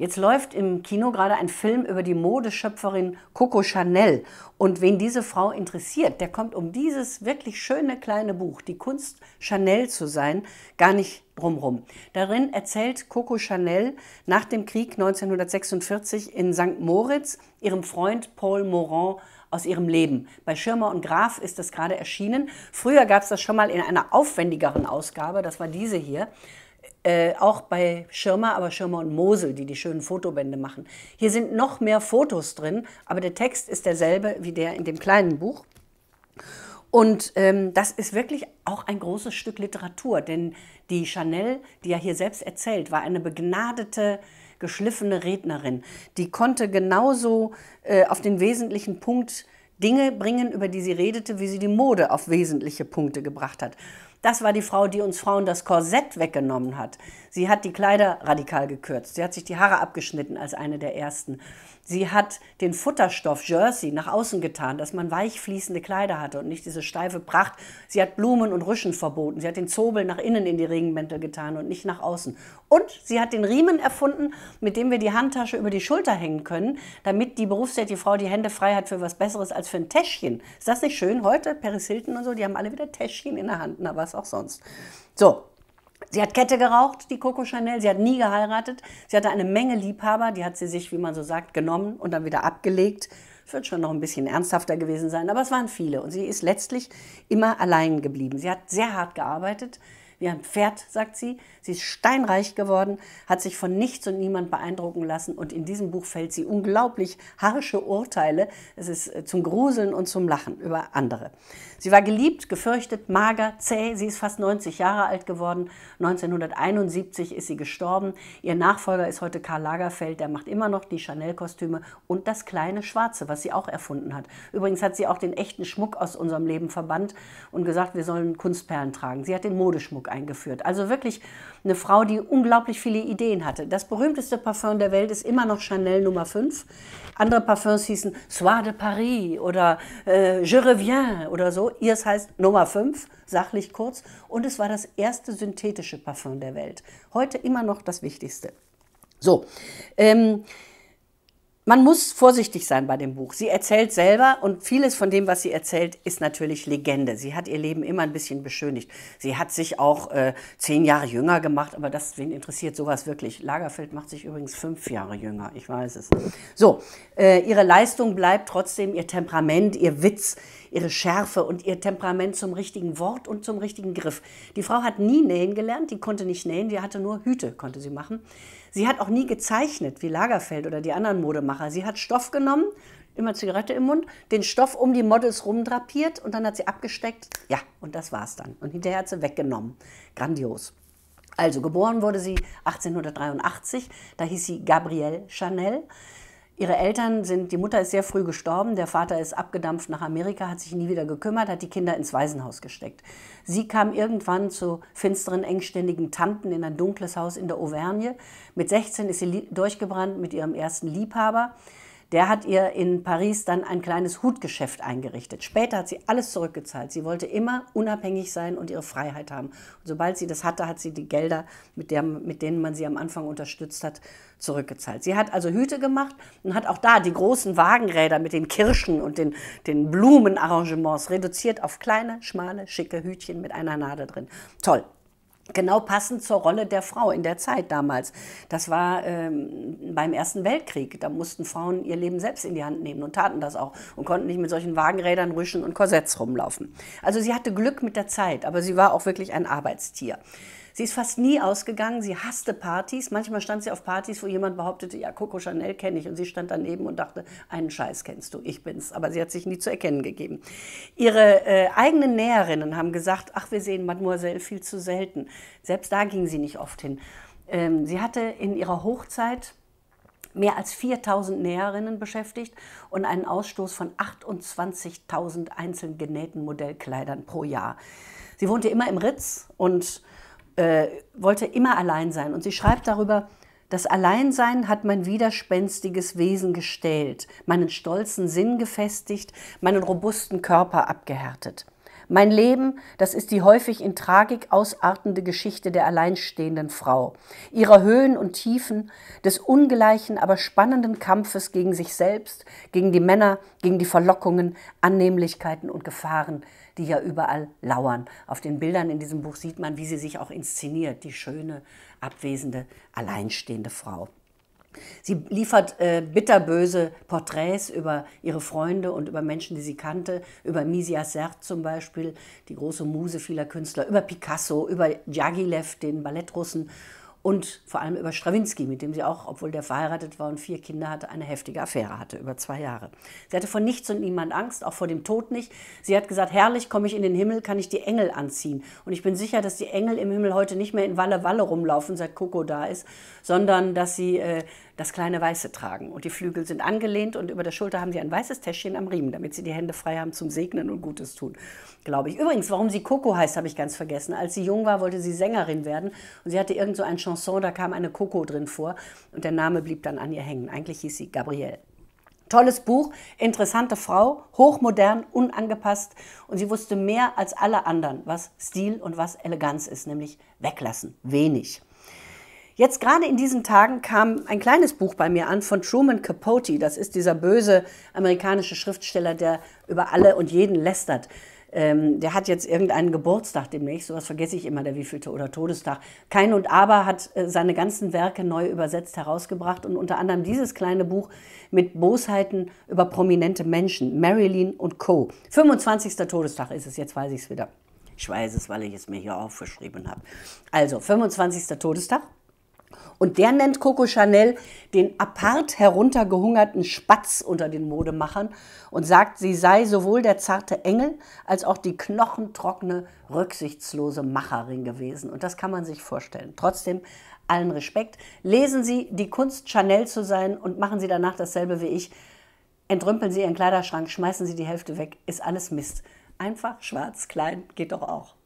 Jetzt läuft im Kino gerade ein Film über die Modeschöpferin Coco Chanel. Und wen diese Frau interessiert, der kommt um dieses wirklich schöne kleine Buch, Die Kunst Chanel zu sein, gar nicht drumrum. Darin erzählt Coco Chanel nach dem Krieg 1946 in St. Moritz ihrem Freund Paul Morand aus ihrem Leben. Bei Schirmer und Graf ist das gerade erschienen. Früher gab es das schon mal in einer aufwendigeren Ausgabe, das war diese hier. Äh, auch bei Schirmer, aber Schirmer und Mosel, die die schönen Fotobände machen. Hier sind noch mehr Fotos drin, aber der Text ist derselbe wie der in dem kleinen Buch. Und ähm, das ist wirklich auch ein großes Stück Literatur, denn die Chanel, die ja hier selbst erzählt, war eine begnadete, geschliffene Rednerin. Die konnte genauso äh, auf den wesentlichen Punkt Dinge bringen, über die sie redete, wie sie die Mode auf wesentliche Punkte gebracht hat. Das war die Frau, die uns Frauen das Korsett weggenommen hat. Sie hat die Kleider radikal gekürzt. Sie hat sich die Haare abgeschnitten als eine der ersten. Sie hat den Futterstoff Jersey nach außen getan, dass man weich fließende Kleider hatte und nicht diese steife Pracht. Sie hat Blumen und Rüschen verboten. Sie hat den Zobel nach innen in die Regenmäntel getan und nicht nach außen. Und sie hat den Riemen erfunden, mit dem wir die Handtasche über die Schulter hängen können, damit die berufstätige Frau die Hände frei hat für was Besseres als für ein Täschchen. Ist das nicht schön? Heute Paris Hilton und so, die haben alle wieder Täschchen in der Hand. Na was? was auch sonst. So, Sie hat Kette geraucht, die Coco Chanel. Sie hat nie geheiratet. Sie hatte eine Menge Liebhaber. Die hat sie sich, wie man so sagt, genommen und dann wieder abgelegt. wird schon noch ein bisschen ernsthafter gewesen sein, aber es waren viele. Und sie ist letztlich immer allein geblieben. Sie hat sehr hart gearbeitet wie ein Pferd, sagt sie. Sie ist steinreich geworden, hat sich von nichts und niemand beeindrucken lassen und in diesem Buch fällt sie unglaublich harsche Urteile. Es ist äh, zum Gruseln und zum Lachen über andere. Sie war geliebt, gefürchtet, mager, zäh. Sie ist fast 90 Jahre alt geworden. 1971 ist sie gestorben. Ihr Nachfolger ist heute Karl Lagerfeld. Der macht immer noch die Chanel-Kostüme und das kleine Schwarze, was sie auch erfunden hat. Übrigens hat sie auch den echten Schmuck aus unserem Leben verbannt und gesagt, wir sollen Kunstperlen tragen. Sie hat den Modeschmuck eingeführt. Also wirklich eine Frau, die unglaublich viele Ideen hatte. Das berühmteste Parfum der Welt ist immer noch Chanel Nummer 5. Andere Parfums hießen Soir de Paris oder äh, Je reviens oder so. Ihres heißt Nummer 5, sachlich kurz. Und es war das erste synthetische Parfum der Welt. Heute immer noch das Wichtigste. So, ähm, man muss vorsichtig sein bei dem Buch. Sie erzählt selber und vieles von dem, was sie erzählt, ist natürlich Legende. Sie hat ihr Leben immer ein bisschen beschönigt. Sie hat sich auch äh, zehn Jahre jünger gemacht, aber das, wen interessiert sowas wirklich? Lagerfeld macht sich übrigens fünf Jahre jünger, ich weiß es. So, äh, ihre Leistung bleibt trotzdem ihr Temperament, ihr Witz, ihre Schärfe und ihr Temperament zum richtigen Wort und zum richtigen Griff. Die Frau hat nie nähen gelernt, die konnte nicht nähen, die hatte nur Hüte, konnte sie machen. Sie hat auch nie gezeichnet, wie Lagerfeld oder die anderen Modemacher. Sie hat Stoff genommen, immer Zigarette im Mund, den Stoff um die Models rumdrapiert und dann hat sie abgesteckt. Ja, und das war's dann. Und hinterher hat sie weggenommen. Grandios. Also geboren wurde sie 1883, da hieß sie Gabrielle Chanel. Ihre Eltern sind, die Mutter ist sehr früh gestorben, der Vater ist abgedampft nach Amerika, hat sich nie wieder gekümmert, hat die Kinder ins Waisenhaus gesteckt. Sie kam irgendwann zu finsteren, engständigen Tanten in ein dunkles Haus in der Auvergne. Mit 16 ist sie durchgebrannt mit ihrem ersten Liebhaber. Der hat ihr in Paris dann ein kleines Hutgeschäft eingerichtet. Später hat sie alles zurückgezahlt. Sie wollte immer unabhängig sein und ihre Freiheit haben. Und sobald sie das hatte, hat sie die Gelder, mit, der, mit denen man sie am Anfang unterstützt hat, zurückgezahlt. Sie hat also Hüte gemacht und hat auch da die großen Wagenräder mit den Kirschen und den, den Blumenarrangements reduziert auf kleine, schmale, schicke Hütchen mit einer Nadel drin. Toll. Genau passend zur Rolle der Frau in der Zeit damals. Das war ähm, beim Ersten Weltkrieg. Da mussten Frauen ihr Leben selbst in die Hand nehmen und taten das auch und konnten nicht mit solchen Wagenrädern, Rüschen und Korsetts rumlaufen. Also sie hatte Glück mit der Zeit, aber sie war auch wirklich ein Arbeitstier. Sie ist fast nie ausgegangen, sie hasste Partys. Manchmal stand sie auf Partys, wo jemand behauptete, ja, Coco Chanel kenne ich. Und sie stand daneben und dachte, einen Scheiß kennst du, ich bin's. Aber sie hat sich nie zu erkennen gegeben. Ihre äh, eigenen Näherinnen haben gesagt, ach, wir sehen Mademoiselle viel zu selten. Selbst da ging sie nicht oft hin. Ähm, sie hatte in ihrer Hochzeit mehr als 4000 Näherinnen beschäftigt und einen Ausstoß von 28.000 einzeln genähten Modellkleidern pro Jahr. Sie wohnte immer im Ritz und äh, wollte immer allein sein. Und sie schreibt darüber, das Alleinsein hat mein widerspenstiges Wesen gestählt, meinen stolzen Sinn gefestigt, meinen robusten Körper abgehärtet. Mein Leben, das ist die häufig in Tragik ausartende Geschichte der alleinstehenden Frau, ihrer Höhen und Tiefen, des ungleichen, aber spannenden Kampfes gegen sich selbst, gegen die Männer, gegen die Verlockungen, Annehmlichkeiten und Gefahren, die ja überall lauern. Auf den Bildern in diesem Buch sieht man, wie sie sich auch inszeniert, die schöne, abwesende, alleinstehende Frau. Sie liefert äh, bitterböse Porträts über ihre Freunde und über Menschen, die sie kannte, über Misia Sert zum Beispiel, die große Muse vieler Künstler, über Picasso, über Djagilev, den Ballettrussen und vor allem über Strawinski, mit dem sie auch, obwohl der verheiratet war und vier Kinder hatte, eine heftige Affäre hatte, über zwei Jahre. Sie hatte vor nichts und niemand Angst, auch vor dem Tod nicht. Sie hat gesagt, herrlich komme ich in den Himmel, kann ich die Engel anziehen. Und ich bin sicher, dass die Engel im Himmel heute nicht mehr in Walle Walle rumlaufen, seit Coco da ist, sondern dass sie äh, das kleine Weiße tragen. Und die Flügel sind angelehnt und über der Schulter haben sie ein weißes Täschchen am Riemen, damit sie die Hände frei haben zum Segnen und Gutes tun, glaube ich. Übrigens, warum sie Coco heißt, habe ich ganz vergessen. Als sie jung war, wollte sie Sängerin werden und sie hatte irgend so ein Chanson, da kam eine Coco drin vor und der Name blieb dann an ihr hängen. Eigentlich hieß sie Gabrielle. Tolles Buch, interessante Frau, hochmodern, unangepasst und sie wusste mehr als alle anderen, was Stil und was Eleganz ist, nämlich weglassen, wenig. Jetzt gerade in diesen Tagen kam ein kleines Buch bei mir an von Truman Capote. Das ist dieser böse amerikanische Schriftsteller, der über alle und jeden lästert. Ähm, der hat jetzt irgendeinen Geburtstag demnächst, sowas vergesse ich immer, der wievielte oder Todestag. Kein und Aber hat äh, seine ganzen Werke neu übersetzt herausgebracht und unter anderem dieses kleine Buch mit Bosheiten über prominente Menschen, Marilyn und Co. 25. Todestag ist es, jetzt weiß ich es wieder. Ich weiß es, weil ich es mir hier aufgeschrieben habe. Also, 25. Todestag und der nennt Coco Chanel den apart heruntergehungerten Spatz unter den Modemachern und sagt, sie sei sowohl der zarte Engel als auch die knochentrockene, rücksichtslose Macherin gewesen. Und das kann man sich vorstellen. Trotzdem allen Respekt. Lesen Sie die Kunst, Chanel zu sein und machen Sie danach dasselbe wie ich. Entrümpeln Sie Ihren Kleiderschrank, schmeißen Sie die Hälfte weg, ist alles Mist. Einfach schwarz, klein, geht doch auch.